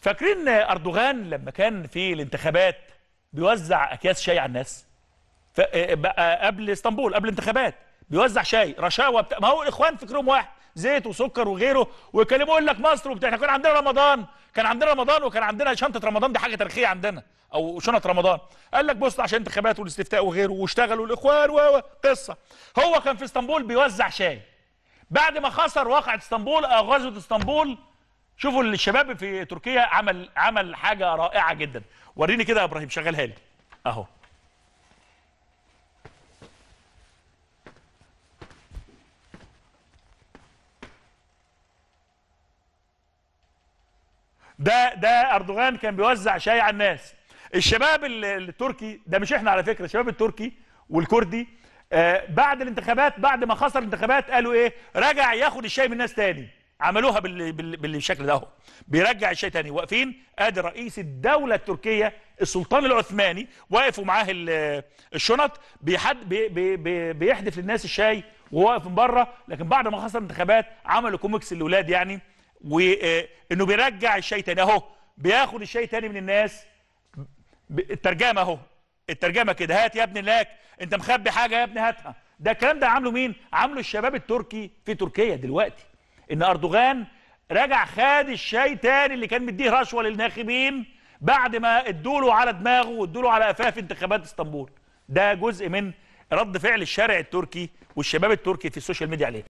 فاكرين اردوغان لما كان في الانتخابات بيوزع اكياس شاي على الناس آه، آه، بقى قبل اسطنبول قبل الانتخابات بيوزع شاي رشاوى بتا... ما هو الاخوان فكرهم واحد زيت وسكر وغيره ويكلموا يقول لك مصر وبتاع احنا كان عندنا رمضان كان عندنا رمضان وكان عندنا شنطه رمضان دي حاجه تاريخيه عندنا او شنط رمضان قال لك بص عشان انتخابات والاستفتاء وغيره واشتغلوا الاخوان وقصه هو كان في اسطنبول بيوزع شاي بعد ما خسر واقعة اسطنبول او آه، غزوه اسطنبول شوفوا الشباب في تركيا عمل عمل حاجه رائعه جدا وريني كده يا ابراهيم شغلها لي اهو ده ده اردوغان كان بيوزع شاي على الناس الشباب التركي ده مش احنا على فكره الشباب التركي والكردي آه بعد الانتخابات بعد ما خسر الانتخابات قالوا ايه رجع ياخد الشاي من الناس تاني عملوها بالشكل ده اهو بيرجع الشيء تاني واقفين ادي رئيس الدوله التركيه السلطان العثماني واقف ومعاه الشنط بيحد بي... بي... بي... بيحدف للناس الشاي وواقف من بره لكن بعد ما خسر الانتخابات عملوا كوميكس للاولاد يعني وانه آه، بيرجع الشيء تاني اهو بياخد الشيء تاني من الناس الترجمه اهو الترجمه كده هات يا ابني لك انت مخبي حاجه يا ابني هاتها ده الكلام ده عامله مين عامله الشباب التركي في تركيا دلوقتي ان اردوغان رجع خد الشاي تاني اللي كان مديه رشوه للناخبين بعد ما ادوله على دماغه وادوله على قفاه في انتخابات اسطنبول ده جزء من رد فعل الشارع التركي والشباب التركي في السوشيال ميديا عليه